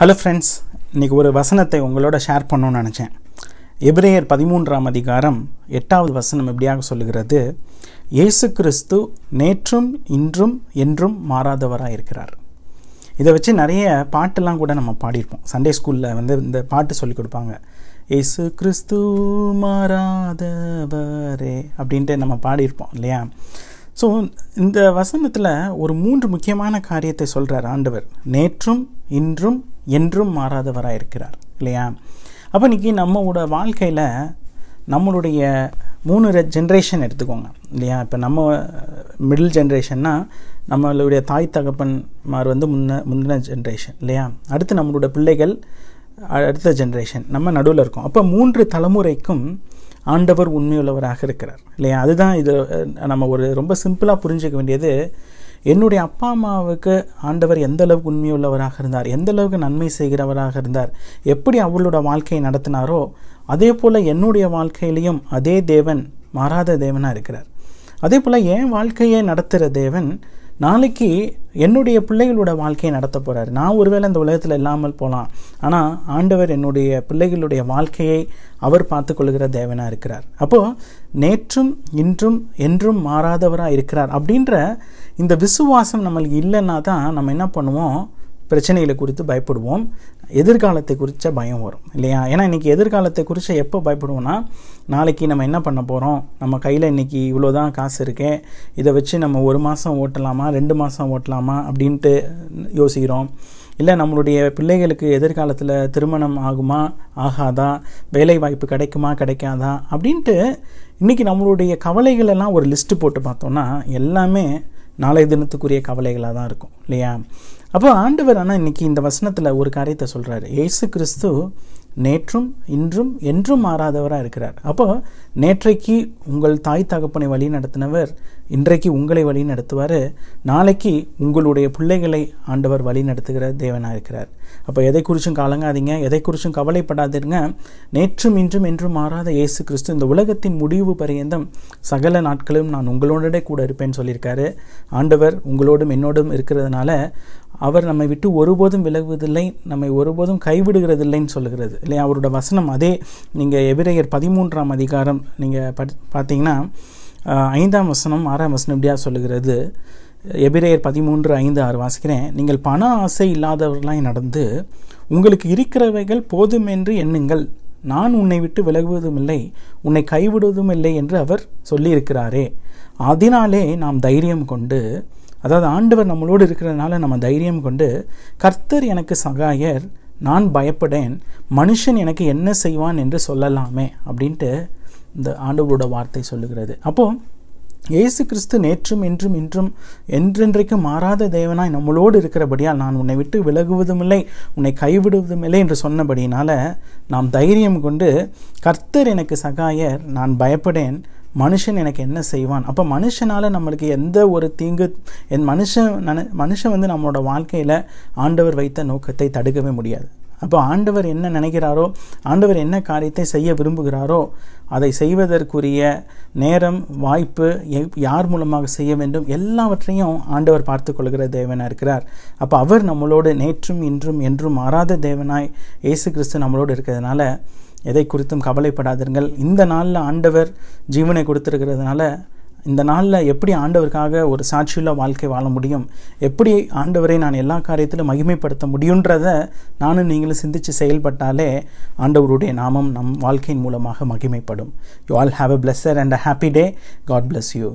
hello friends இன்றைக்கி ஒரு வசனத்தை உங்களோட ஷேர் பண்ணணும்னு நினச்சேன் எப்ரேயர் பதிமூன்றாம் அதிகாரம் எட்டாவது வசனம் எப்படியாக சொல்லுகிறது இயேசு கிறிஸ்து நேற்றும் இன்றும் என்றும் மாறாதவராக இருக்கிறார் இதை வச்சு நிறைய பாட்டெல்லாம் கூட நம்ம பாடியிருப்போம் சண்டே ஸ்கூலில் வந்து இந்த பாட்டு சொல்லி கொடுப்பாங்க ஏசு கிறிஸ்து மாறாதவரே அப்படின்ட்டு நம்ம பாடியிருப்போம் இல்லையா ஸோ இந்த வசனத்தில் ஒரு மூன்று முக்கியமான காரியத்தை சொல்கிறார் ஆண்டவர் நேற்றும் இன்றும் என்றும் மாறாதவராக இருக்கிறார் இல்லையா அப்போ இன்றைக்கி நம்மளோட வாழ்க்கையில் நம்மளுடைய மூணு ஜென்ரேஷன் எடுத்துக்கோங்க இல்லையா இப்போ நம்ம மிடில் ஜென்ரேஷன்னா நம்மளுடைய தாய் தகப்பன்மார் வந்து முன்ன முந்தின ஜென்ரேஷன் இல்லையா அடுத்து நம்மளோட பிள்ளைகள் அடுத்த ஜென்ரேஷன் நம்ம நடுவில் இருக்கோம் அப்போ மூன்று தலைமுறைக்கும் ஆண்டவர் உண்மையுள்ளவராக இருக்கிறார் இல்லையா அதுதான் இது நம்ம ஒரு ரொம்ப சிம்பிளாக புரிஞ்சிக்க வேண்டியது என்னுடைய அப்பா அம்மாவுக்கு ஆண்டவர் எந்த அளவுக்கு உண்மையுள்ளவராக இருந்தார் எந்த அளவுக்கு நன்மை செய்கிறவராக இருந்தார் எப்படி அவளோட வாழ்க்கையை நடத்தினாரோ அதே போல் என்னுடைய வாழ்க்கையிலையும் அதே தேவன் மாறாத தேவனாக இருக்கிறார் அதே போல் என் வாழ்க்கையை நடத்துகிற தேவன் நாளைக்கு என்னுடைய பிள்ளைகளோட வாழ்க்கையை நடத்த போகிறார் நான் ஒருவேளை இந்த உலகத்தில் இல்லாமல் போகலாம் ஆனால் ஆண்டவர் என்னுடைய பிள்ளைகளுடைய வாழ்க்கையை அவர் பார்த்துக்கொள்கிற தேவனாக இருக்கிறார் அப்போது நேற்றும் இன்றும் என்றும் மாறாதவராக இருக்கிறார் அப்படின்ற இந்த விசுவாசம் நம்மளுக்கு இல்லைன்னா தான் நம்ம என்ன பண்ணுவோம் பிரச்சனைகளை குறித்து பயப்படுவோம் எதிர்காலத்தை குறித்த பயம் வரும் இல்லையா ஏன்னா இன்றைக்கி எதிர்காலத்தை குறித்த எப்போ பயப்படுவோன்னா நாளைக்கு நம்ம என்ன பண்ண போகிறோம் நம்ம கையில் இன்றைக்கி இவ்வளோ தான் காசு இருக்கேன் இதை வச்சு நம்ம ஒரு மாதம் ஓட்டலாமா ரெண்டு மாதம் ஓட்டலாமா அப்படின்ட்டு யோசிக்கிறோம் இல்லை நம்மளுடைய பிள்ளைகளுக்கு எதிர்காலத்தில் திருமணம் ஆகுமா ஆகாதா வேலை வாய்ப்பு கிடைக்குமா கிடைக்காதா அப்படின்ட்டு இன்றைக்கி நம்மளுடைய கவலைகளெல்லாம் ஒரு லிஸ்ட்டு போட்டு பார்த்தோன்னா எல்லாமே நாளைய தினத்துக்குரிய கவலைகளாக தான் இருக்கும் இல்லையா அப்போ ஆண்டவர் ஆனால் இன்றைக்கி இந்த வசனத்தில் ஒரு காரியத்தை சொல்கிறாரு ஏசு கிறிஸ்து நேற்றும் இன்றும் என்றும் மாறாதவராக இருக்கிறார் அப்போ நேற்றைக்கு உங்கள் தாய் தகப்பனை வழி நடத்தினவர் இன்றைக்கு உங்களை வழி நடத்துவார் நாளைக்கு உங்களுடைய பிள்ளைகளை ஆண்டவர் வழி நடத்துகிற தேவனாக இருக்கிறார் அப்போ எதை குறிச்சும் கலங்காதீங்க எதை குறிச்சும் கவலைப்படாதீங்க நேற்றும் இன்றும் என்றும் மாறாத இயேசு கிறிஸ்து இந்த உலகத்தின் முடிவு பரியந்தம் சகல நாட்களும் நான் உங்களோட கூட இருப்பேன்னு சொல்லியிருக்காரு ஆண்டவர் உங்களோடும் என்னோடும் இருக்கிறதுனால அவர் நம்மை விட்டு ஒருபோதும் விலகுவதில்லை நம்மை ஒருபோதும் கைவிடுகிறதில்லைன்னு சொல்லுகிறது இல்லை அவரோட வசனம் அதே நீங்கள் எபிரேயர் பதிமூன்றாம் அதிகாரம் நீங்கள் பட் பார்த்தீங்கன்னா ஐந்தாம் வசனம் ஆறாம் வசனம் இப்படியாக சொல்லுகிறது எபிரேயர் பதிமூன்று ஐந்து ஆறு வாசிக்கிறேன் நீங்கள் பண ஆசை இல்லாதவர்களாய் நடந்து உங்களுக்கு இருக்கிறவைகள் போதுமென்று எண்ணுங்கள் நான் உன்னை விட்டு விலகுவதும் இல்லை உன்னை கைவிடுவதும் இல்லை என்று அவர் சொல்லியிருக்கிறாரே அதனாலே நாம் தைரியம் கொண்டு அதாவது ஆண்டவர் நம்மளோடு இருக்கிறதுனால நம்ம தைரியம் கொண்டு கர்த்தர் எனக்கு சகாயர் நான் பயப்படேன் மனுஷன் எனக்கு என்ன செய்வான் என்று சொல்லலாமே அப்படின்ட்டு இந்த ஆண்டவரோட வார்த்தை சொல்லுகிறது அப்போது இயேசு கிறிஸ்து நேற்றும் இன்றும் இன்றும் என்றென்றைக்கும் மாறாத தேவனாய் நம்மளோடு இருக்கிறபடியால் நான் உன்னை விட்டு விலகுவதும் இல்லை உன்னை கைவிடுவதும் இல்லை என்று சொன்னபடியினால் நாம் தைரியம் கொண்டு கர்த்தர் எனக்கு சகாயர் நான் பயப்படேன் மனுஷன் எனக்கு என்ன செய்வான் அப்போ மனுஷனால் நம்மளுக்கு எந்த ஒரு தீங்கு என் மனுஷன் நன மனுஷன் வந்து நம்மளோட வாழ்க்கையில் ஆண்டவர் வைத்த நோக்கத்தை தடுக்கவே முடியாது அப்போ ஆண்டவர் என்ன நினைக்கிறாரோ ஆண்டவர் என்ன காரியத்தை செய்ய விரும்புகிறாரோ அதை செய்வதற்குரிய நேரம் வாய்ப்பு யார் மூலமாக செய்ய வேண்டும் எல்லாவற்றையும் ஆண்டவர் பார்த்து கொள்கிற தேவனாக இருக்கிறார் அப்போ அவர் நம்மளோடு நேற்றும் இன்றும் என்றும் மாறாத தேவனாய் இயேசு கிறிஸ்து நம்மளோடு இருக்கிறதுனால எதை குறித்தும் கவலைப்படாதீர்கள் இந்த நாளில் ஆண்டவர் ஜீவனை கொடுத்துருக்கிறதுனால இந்த நாளில் எப்படி ஆண்டவருக்காக ஒரு சாட்சியுள்ள வாழ்க்கை வாழ முடியும் எப்படி ஆண்டவரை நான் எல்லா காரியத்திலும் மகிமைப்படுத்த முடியுன்றதை நானும் நீங்களும் சிந்தித்து செயல்பட்டாலே ஆண்டவருடைய நாமம் நம் வாழ்க்கையின் மூலமாக மகிமைப்படும் you all have a blessed and a happy day God bless you